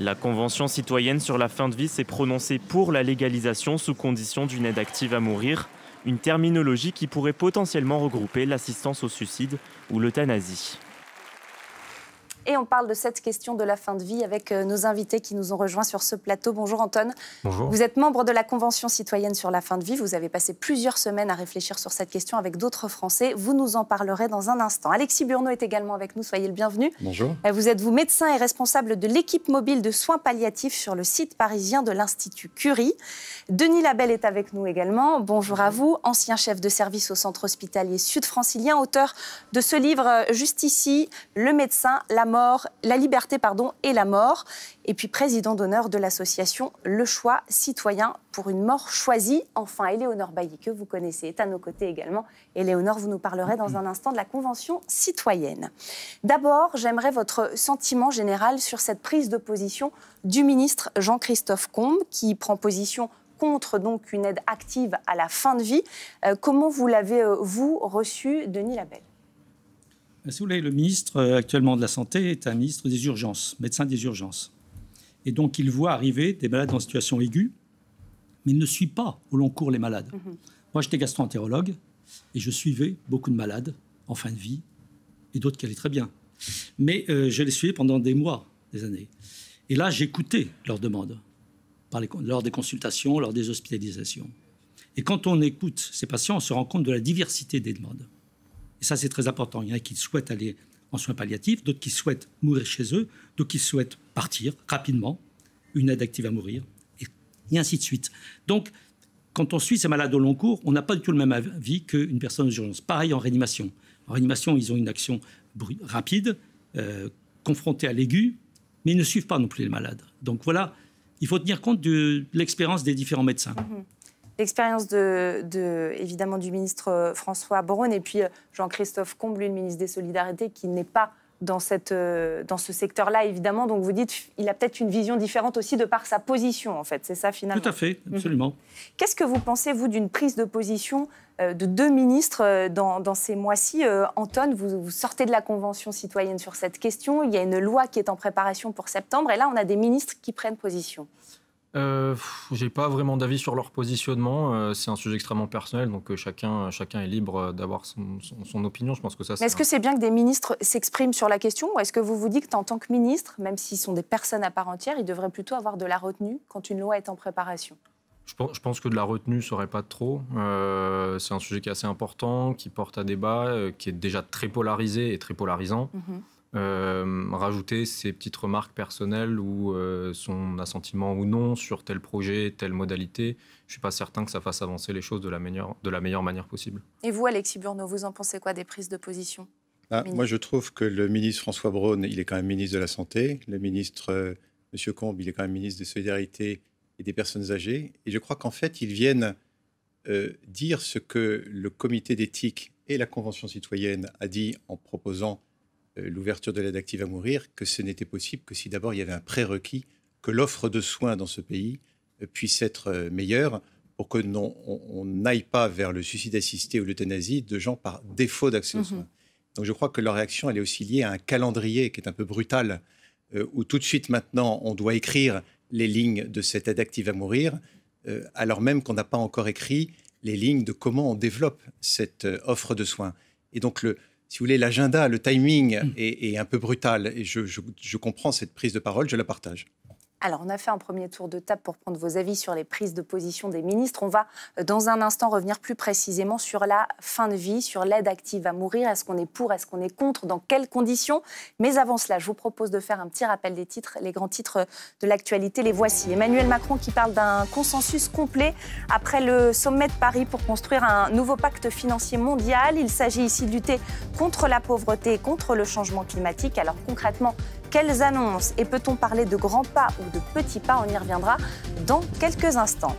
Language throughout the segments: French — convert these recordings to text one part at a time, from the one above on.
La Convention citoyenne sur la fin de vie s'est prononcée pour la légalisation sous condition d'une aide active à mourir, une terminologie qui pourrait potentiellement regrouper l'assistance au suicide ou l'euthanasie. Et on parle de cette question de la fin de vie avec euh, nos invités qui nous ont rejoints sur ce plateau. Bonjour Anton. Bonjour. Vous êtes membre de la Convention citoyenne sur la fin de vie. Vous avez passé plusieurs semaines à réfléchir sur cette question avec d'autres Français. Vous nous en parlerez dans un instant. Alexis Burnot est également avec nous. Soyez le bienvenu. Bonjour. Euh, vous êtes vous médecin et responsable de l'équipe mobile de soins palliatifs sur le site parisien de l'Institut Curie. Denis Labelle est avec nous également. Bonjour à vous, ancien chef de service au centre hospitalier sud-francilien, auteur de ce livre euh, Juste ici, le médecin, la mort la liberté pardon, et la mort, et puis président d'honneur de l'association Le Choix citoyen pour une mort choisie. Enfin, Éléonore Bailly, que vous connaissez, est à nos côtés également. Éléonore, vous nous parlerez dans un instant de la Convention citoyenne. D'abord, j'aimerais votre sentiment général sur cette prise de position du ministre Jean-Christophe Combe, qui prend position contre donc une aide active à la fin de vie. Euh, comment vous l'avez, euh, vous, reçu, Denis Labelle euh, si vous voulez, le ministre euh, actuellement de la Santé est un ministre des urgences, médecin des urgences. Et donc, il voit arriver des malades en situation aiguë, mais il ne suit pas au long cours les malades. Mhm. Moi, j'étais gastroentérologue et je suivais beaucoup de malades en fin de vie et d'autres qui allaient très bien. Mais euh, je les suivais pendant des mois, des années. Et là, j'écoutais leurs demandes lors des consultations, lors des hospitalisations. Et quand on écoute ces patients, on se rend compte de la diversité des demandes. Et ça, c'est très important. Il y en a qui souhaitent aller en soins palliatifs, d'autres qui souhaitent mourir chez eux, d'autres qui souhaitent partir rapidement, une aide active à mourir, et ainsi de suite. Donc, quand on suit ces malades au long cours, on n'a pas du tout le même avis qu'une personne aux urgences. Pareil en réanimation. En réanimation, ils ont une action rapide, euh, confrontée à l'aigu, mais ils ne suivent pas non plus les malades. Donc voilà, il faut tenir compte de l'expérience des différents médecins. Mm-hmm l'expérience de, évidemment du ministre euh, François Boron et puis euh, Jean-Christophe Comble, le ministre des Solidarités, qui n'est pas dans, cette, euh, dans ce secteur-là, évidemment. Donc vous dites, il a peut-être une vision différente aussi de par sa position, en fait. C'est ça, finalement Tout à fait, mhm. absolument. Qu'est-ce que vous pensez, vous, d'une prise de position de deux ministres dans, ces mois-ci Anton, vous, sortez de la Convention citoyenne sur cette question. Il y a une loi qui est en préparation pour septembre. Et là, on a des ministres qui prennent position euh, J'ai pas vraiment d'avis sur leur positionnement. Euh, c'est un sujet extrêmement personnel, donc euh, chacun, euh, chacun est libre d'avoir son, opinion. Je pense que ça. Est-ce que c'est bien que des ministres s'expriment sur la question, ou est-ce que vous vous dites en tant que ministre, même s'ils sont des personnes à part entière, ils devraient plutôt avoir de la retenue quand une loi est en préparation je pense, que de la retenue serait pas trop. c'est un sujet qui est assez important, qui porte à débat, qui est déjà très polarisé et très polarisant. Mhm. Euh, rajouter ses petites remarques personnelles ou euh, son assentiment ou non sur tel projet, telle modalité. Je ne suis pas certain que ça fasse avancer les choses de la meilleure, de la meilleure manière possible. Et vous, Alexis Burneau, vous en pensez quoi des prises de position ah, Moi, je trouve que le ministre François Braun, il est quand même ministre de la Santé. Le ministre euh, Monsieur M. Combe, il est quand même ministre des Solidarités et des Personnes âgées. Et je crois qu'en fait, ils viennent dire ce que le comité d'éthique et la Convention citoyenne a dit en proposant euh, l'ouverture de l'aide active à mourir que ce n'était possible que si d'abord il y avait un prérequis que l'offre de soins dans ce pays euh, puisse être euh, meilleure pour que non, on n'aille pas vers le suicide assisté ou l'euthanasie de gens par défaut d'accès aux mhm. soins. Donc je crois que leur réaction, elle est aussi liée à un calendrier qui est un peu brutal, où tout de suite maintenant, on doit écrire les lignes de cette aide active à mourir, alors même qu'on n'a pas encore écrit les lignes de comment on développe cette offre de soins. Et donc le, si vous voulez, l'agenda, le timing hmm. est, un peu brutal. Et je comprends cette prise de parole, je la partage. Alors, on a fait un premier tour de table pour prendre vos avis sur les prises de position des ministres. On va, euh, dans un instant, revenir plus précisément sur la fin de vie, sur l'aide active à mourir. Est-ce qu'on est pour Est-ce qu'on est contre Dans quelles conditions Mais avant cela, je vous propose de faire un petit rappel des titres, les grands titres de l'actualité. Les voici. Emmanuel Macron qui parle d'un consensus complet après le sommet de Paris pour construire un nouveau pacte financier mondial. Il s'agit ici de lutter contre la pauvreté et contre le changement climatique. Alors concrètement, quelles annonces Et peut-on parler de grands pas ou de petits pas On y reviendra dans quelques instants.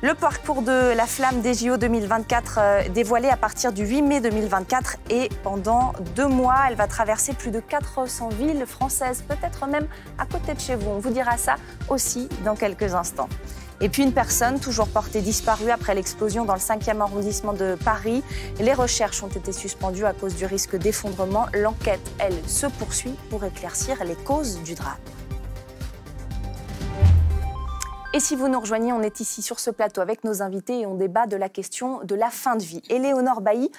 Le parcours de la flamme des JO 2024 euh, dévoilé à partir du 8 mai 2024 et pendant deux mois, elle va traverser plus de 400 villes françaises, peut-être même à côté de chez vous. On vous dira ça aussi dans quelques instants. Et puis une personne toujours portée disparue après l'explosion dans le 5e arrondissement de Paris. Les recherches ont été suspendues à cause du risque d'effondrement. L'enquête, elle, se poursuit pour éclaircir les causes du drame. Et si vous nous rejoignez, on est ici sur ce plateau avec nos invités et on débat de la question de la fin de vie. Éléonore Bailly,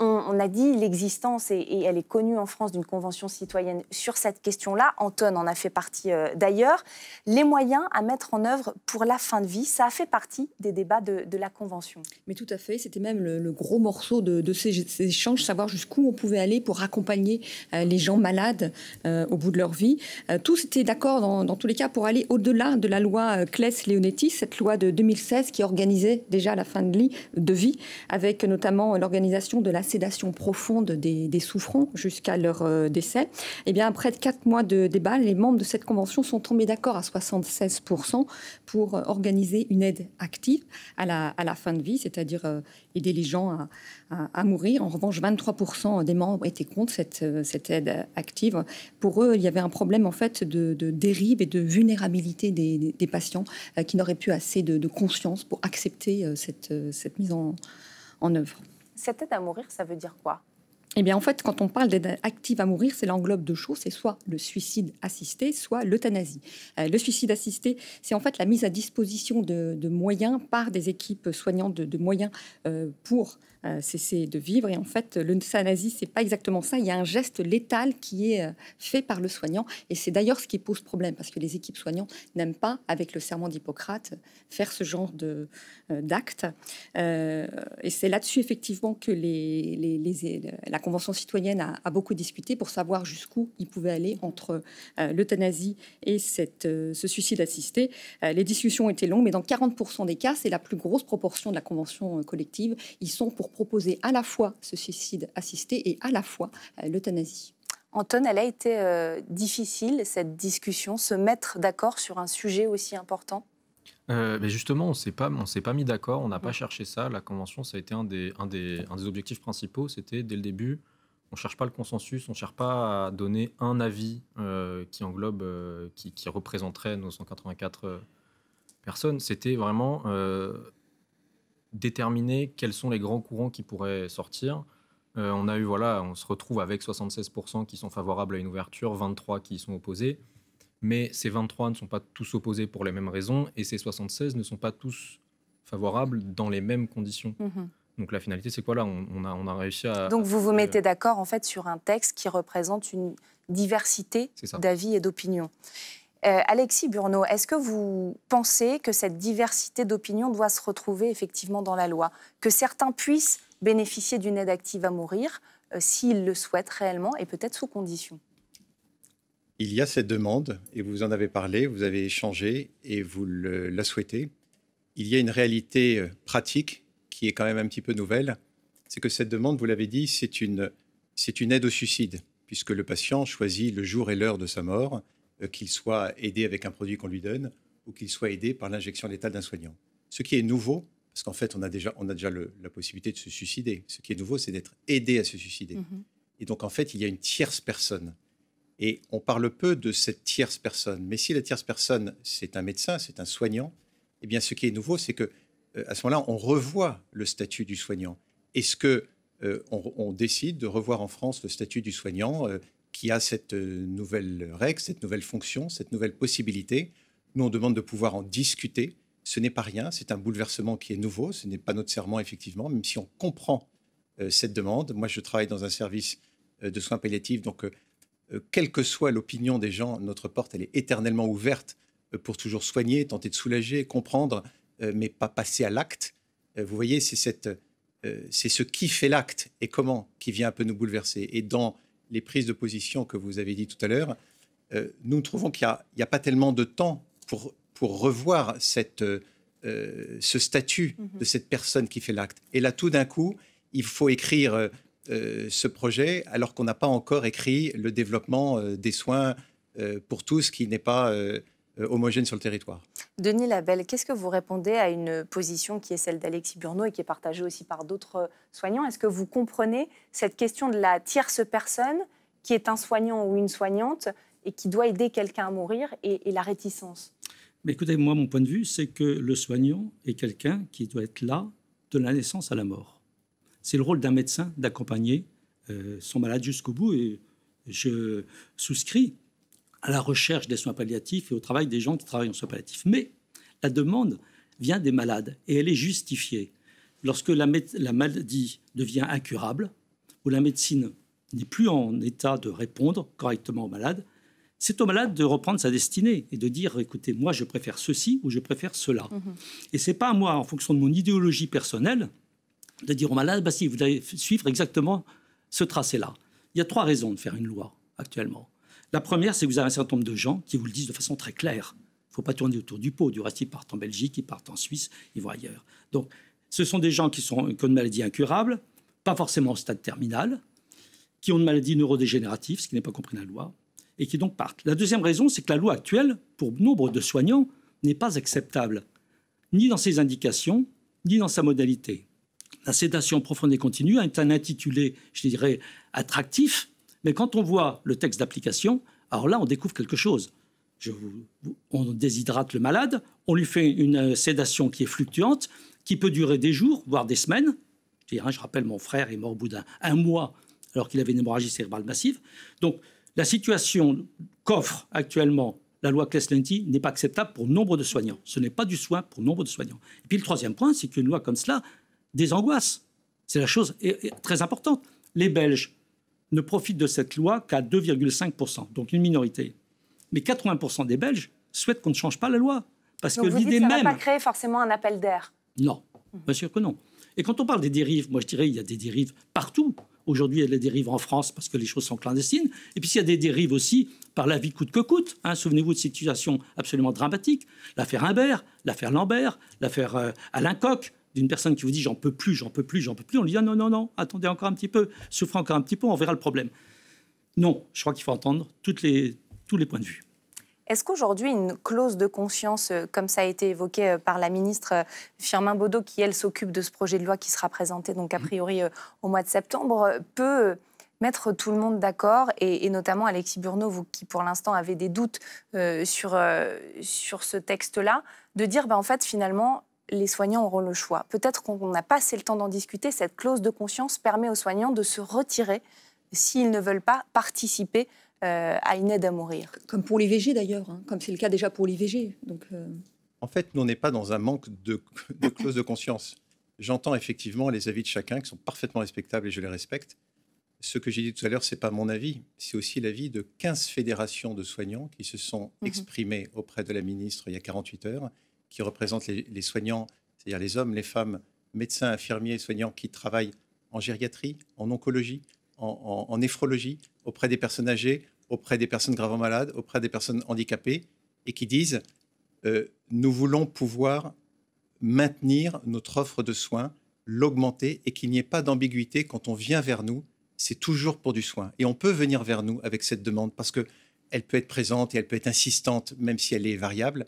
on, a dit l'existence, et, elle est connue en France, d'une convention citoyenne sur cette question-là. Anton en a fait partie euh, d'ailleurs. Les moyens à mettre en œuvre pour la fin de vie, ça a fait partie des débats de, la convention. Mais tout à fait, c'était même le, gros morceau de, ces, échanges, savoir jusqu'où on pouvait aller pour accompagner euh, les gens malades euh, au bout de leur vie. tous étaient d'accord dans, tous les cas pour aller au-delà de la loi Claes-Leonetti, cette loi de 2016 qui organisait déjà la fin de, de vie, avec notamment l'organisation de la sédation profonde des, souffrants jusqu'à leur euh, décès, Et eh bien, après quatre mois de débat, les membres de cette convention sont tombés d'accord à 76% pour euh, organiser une aide active à la, fin de vie, c'est-à-dire euh, aider les gens à, mourir. En revanche, 23% des membres étaient contre cette, aide active. Pour eux, il y avait un problème en fait de, dérive et de vulnérabilité des, patients qui n'auraient plus assez de, conscience pour accepter cette, mise en, en œuvre. Cette aide à mourir, ça veut dire quoi eh bien, en fait, quand on parle d'aide active à mourir, c'est l'englobe de choses, c'est soit le suicide assisté, soit l'euthanasie. Euh, le suicide assisté, c'est en fait la mise à disposition de, moyens par des équipes soignantes de, moyens euh, pour euh, cesser de vivre. Et en fait, l'euthanasie, c'est pas exactement ça. Il y a un geste létal qui est fait par le soignant, et c'est d'ailleurs ce qui pose problème parce que les équipes soignantes n'aiment pas, avec le serment d'Hippocrate, faire ce genre de d'acte. et c'est là-dessus effectivement que les, les, les la la Convention citoyenne a, beaucoup discuté pour savoir jusqu'où il pouvait aller entre euh, l'euthanasie et euh, ce suicide assisté. Euh, les discussions étaient longues, mais dans 40% des cas, c'est la plus grosse proportion de la Convention collective. Ils sont pour proposer à la fois ce suicide assisté et à la fois l'euthanasie. Anton, elle a été difficile, cette discussion, se mettre d'accord sur un sujet aussi important euh, mais justement, on ne s'est pas, pas, mis d'accord, on n'a pas cherché ça. La convention, ça a été un des, un des, un des objectifs principaux. C'était dès le début, on ne cherche pas le consensus, on ne cherche pas à donner un avis euh, qui englobe, euh, qui, représenterait nos 184 personnes. C'était vraiment déterminer quels sont les grands courants qui pourraient sortir. on a eu, voilà, on se retrouve avec 76% qui sont favorables à une ouverture, 23% qui sont opposés mais ces 23 ne sont pas tous opposés pour les mêmes raisons et ces 76 ne sont pas tous favorables dans les mêmes conditions. Mhm. Donc la finalité, c'est quoi là on, a, réussi à... Donc vous vous mettez d'accord en fait sur un texte qui représente une diversité d'avis et d'opinions. Euh, Alexis Burnot, est-ce que vous pensez que cette diversité d'opinions doit se retrouver effectivement dans la loi Que certains puissent bénéficier d'une aide active à mourir euh, s'ils le souhaitent réellement et peut-être sous conditions il y a cette demande, et vous en avez parlé, vous avez échangé et vous la souhaitez. Il y a une réalité euh, pratique qui est quand même un petit peu nouvelle. C'est que cette demande, vous l'avez dit, c'est une, aide au suicide, puisque le patient choisit le jour et l'heure de sa mort, euh, qu'il soit aidé avec un produit qu'on lui donne ou qu'il soit aidé par l'injection létale d'un soignant. Ce qui est nouveau, parce qu'en fait, on a déjà, la possibilité de se suicider. Ce qui est nouveau, c'est d'être aidé à se suicider. Mm-hmm. Et donc, en fait, il y a une tierce personne et on parle peu de cette tierce personne. Mais si la tierce personne, c'est un médecin, c'est un soignant, eh bien, ce qui est nouveau, c'est que euh, à ce moment-là, on revoit le statut du soignant. Est-ce que euh, on, décide de revoir en France le statut du soignant euh, qui a cette nouvelle règle, cette nouvelle fonction, cette nouvelle possibilité Nous, on demande de pouvoir en discuter. Ce n'est pas rien, c'est un bouleversement qui est nouveau, ce n'est pas notre serment, effectivement, même si on comprend cette demande. Moi, je travaille dans un service de soins palliatifs, donc euh, quelle que soit l'opinion des gens, notre porte, elle est éternellement ouverte euh, pour toujours soigner, tenter de soulager, comprendre, euh, mais pas passer à l'acte. vous voyez, c'est ce qui fait l'acte et comment qui vient un peu nous bouleverser. Et dans les prises de position que vous avez dit tout à l'heure, nous trouvons qu'il n'y a, a, pas tellement de temps pour, pour revoir cette, ce statut mhm. de cette personne qui fait l'acte. Et là, tout d'un coup, il faut écrire euh, ce projet alors qu'on n'a pas encore écrit le développement euh, des soins euh, pour tous qui n'est pas homogène sur le territoire. Denis Labelle, qu'est-ce que vous répondez à une position qui est celle d'Alexis Burneau et qui est partagée aussi par d'autres soignants Est-ce que vous comprenez cette question de la tierce personne qui est un soignant ou une soignante et qui doit aider quelqu'un à mourir et, et la réticence Mais Écoutez, moi, mon point de vue, c'est que le soignant est quelqu'un qui doit être là de la naissance à la mort. C'est le rôle d'un médecin d'accompagner euh, son malade jusqu'au bout. Et je souscris à la recherche des soins palliatifs et au travail des gens qui travaillent en soins palliatifs. Mais la demande vient des malades et elle est justifiée. Lorsque la, maladie devient incurable, ou la médecine n'est plus en état de répondre correctement au malades, c'est au malade de reprendre sa destinée et de dire écoutez, moi je préfère ceci ou je préfère cela. Et mmh Et c'est pas à moi, en fonction de mon idéologie personnelle, de dire aux malades, bah, si, vous allez suivre exactement ce tracé-là. Il y a trois raisons de faire une loi actuellement. La première, c'est que vous avez un certain nombre de gens qui vous le disent de façon très claire. Il ne faut pas tourner autour du pot. Du reste, ils partent en Belgique, ils partent en Suisse, ils vont ailleurs. Donc, ce sont des gens qui, sont, qui ont une maladie incurable, pas forcément au stade terminal, qui ont une maladie neurodégénérative, ce qui n'est pas compris dans la loi, et qui donc partent. La deuxième raison, c'est que la loi actuelle, pour nombre de soignants, n'est pas acceptable, ni dans ses indications, ni dans sa modalité la sédation profonde et continue est un intitulé, je dirais, attractif, mais quand on voit le texte d'application, alors là, on découvre quelque chose. on déshydrate le malade, on lui fait une euh, sédation qui est fluctuante, qui peut durer des jours, voire des semaines. Je, rappelle, mon frère est mort au bout d'un mois alors qu'il avait une hémorragie cérébrale massive. Donc, la situation qu'offre actuellement la loi Kleslenti n'est pas acceptable pour nombre de soignants. Ce n'est pas du soin pour nombre de soignants. Et puis le troisième point, c'est qu'une loi comme cela des angoisses. C'est la chose très importante. Les Belges ne profitent de cette loi qu'à 2,5%, donc une minorité. Mais 80% des Belges souhaitent qu'on ne change pas la loi. Parce que l'idée même. Ça ne va pas créer forcément un appel d'air. Non, bien sûr que non. Et quand on parle des dérives, moi je dirais il y a des dérives partout. Aujourd'hui, il y a des dérives en France parce que les choses sont clandestines. Et puis, il y a des dérives aussi par la vie coûte que coûte. Hein. Souvenez-vous de situations absolument dramatiques. L'affaire Imbert, l'affaire Lambert, l'affaire euh, Alain Coq, d'une personne qui vous dit j'en peux plus, j'en peux plus, j'en peux plus, on lui dit ah, non, non, non, attendez encore un petit peu, souffrez encore un petit peu, on verra le problème. Non, je crois qu'il faut entendre toutes les, tous les points de vue. Est-ce qu'aujourd'hui, une clause de conscience, euh, comme ça a été évoqué euh, par la ministre euh, Firmin Baudot, qui elle s'occupe de ce projet de loi qui sera présenté donc a mmh. priori au mois de septembre, peut mettre tout le monde d'accord et, notamment Alexis Burneau, vous qui pour l'instant avez des doutes sur, sur ce texte-là, de dire bah, en fait finalement les soignants auront le choix. Peut-être qu'on n'a pas assez le temps d'en discuter. Cette clause de conscience permet aux soignants de se retirer s'ils ne veulent pas participer euh, à une aide à mourir. Comme pour l'IVG d'ailleurs, hein. comme c'est le cas déjà pour l'IVG. Euh. En fait, nous, on n'est pas dans un manque de, clause de conscience. J'entends effectivement les avis de chacun qui sont parfaitement respectables et je les respecte. Ce que j'ai dit tout à l'heure, ce n'est pas mon avis, c'est aussi l'avis de 15 fédérations de soignants qui se sont mhm. exprimées auprès de la ministre il y a 48 heures qui représentent les, soignants, c'est-à-dire les hommes, les femmes, médecins, infirmiers, soignants qui travaillent en gériatrie, en oncologie, en, en, néphrologie, auprès des personnes âgées, auprès des personnes gravement malades, auprès des personnes handicapées, et qui disent euh, nous voulons pouvoir maintenir notre offre de soins, l'augmenter, et qu'il n'y ait pas d'ambiguïté quand on vient vers nous, c'est toujours pour du soin. Et on peut venir vers nous avec cette demande parce que elle peut être présente et elle peut être insistante, même si elle est variable.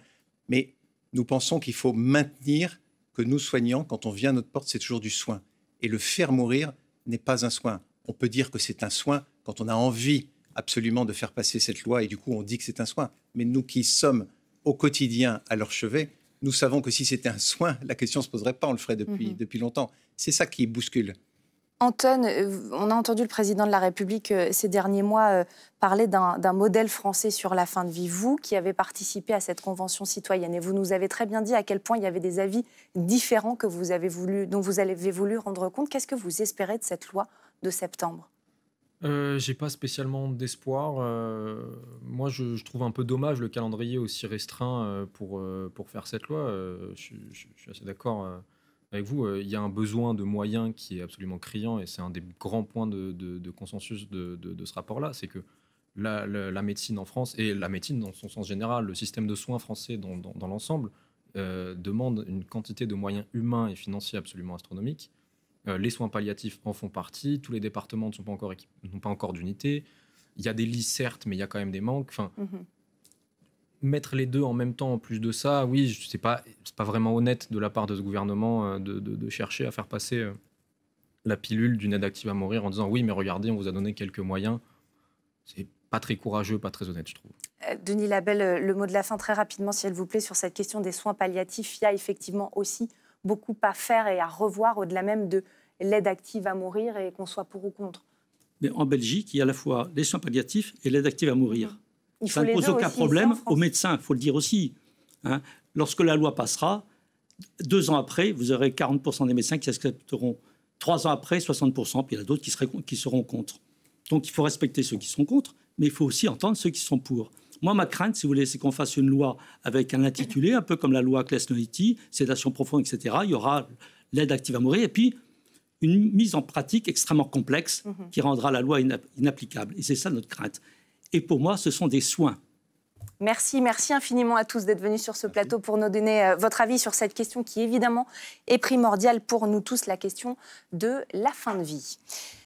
Mais nous pensons qu'il faut maintenir que nous soignons, quand on vient à notre porte, c'est toujours du soin. Et le faire mourir n'est pas un soin. On peut dire que c'est un soin quand on a envie absolument de faire passer cette loi et du coup on dit que c'est un soin. Mais nous qui sommes au quotidien à leur chevet, nous savons que si c'était un soin, la question ne se poserait pas, on le ferait depuis, mhm. depuis longtemps. C'est ça qui bouscule. Anton, euh, on a entendu le président de la République euh, ces derniers mois euh, parler d'un modèle français sur la fin de vie. Vous, qui avez participé à cette convention citoyenne, et vous nous avez très bien dit à quel point il y avait des avis différents que vous avez voulu, dont vous avez voulu rendre compte. Qu'est-ce que vous espérez de cette loi de septembre euh, J'ai pas spécialement d'espoir. moi, je, trouve un peu dommage le calendrier aussi restreint pour, pour faire cette loi. je, je suis assez d'accord avec vous, euh, il y a un besoin de moyens qui est absolument criant et c'est un des grands points de, consensus de, ce rapport-là, c'est que la, médecine en France et la médecine dans son sens général, le système de soins français dans, l'ensemble euh, demande une quantité de moyens humains et financiers absolument astronomiques. Euh, les soins palliatifs en font partie. Tous les départements n'ont pas encore, n'ont pas encore d'unité. Il y a des lits certes, mais il y a quand même des manques. Enfin, mhm mettre les deux en même temps en plus de ça, oui, je sais pas, c'est pas vraiment honnête de la part de ce gouvernement euh, de, chercher à faire passer euh, la pilule d'une aide active à mourir en disant oui, mais regardez, on vous a donné quelques moyens. C'est pas très courageux, pas très honnête, je trouve. Euh, Denis Labelle, le mot de la fin très rapidement, s'il vous plaît, sur cette question des soins palliatifs. Il y a effectivement aussi beaucoup à faire et à revoir au-delà même de l'aide active à mourir et qu'on soit pour ou contre. Mais en Belgique, il y a à la fois les soins palliatifs et l'aide active à mourir. Mm-hmm. Il faut ça ne pose aucun problème aux médecins, il faut le dire aussi. Hein. Lorsque la loi passera, deux ans après, vous aurez 40% des médecins qui accepteront. Trois ans après, 60%, puis il y en a d'autres qui, qui seront contre. Donc il faut respecter ceux qui sont contre, mais il faut aussi entendre ceux qui sont pour. Moi, ma crainte, si vous voulez, c'est qu'on fasse une loi avec un intitulé, un peu comme la loi claes sédation profonde, etc. Il y aura l'aide active à mourir, et puis une mise en pratique extrêmement complexe mm-hmm. qui rendra la loi inapplicable. Et c'est ça notre crainte et pour moi, ce sont des soins. Merci, merci infiniment à tous d'être venus sur ce plateau pour nous donner euh, votre avis sur cette question qui évidemment est primordiale pour nous tous, la question de la fin de vie.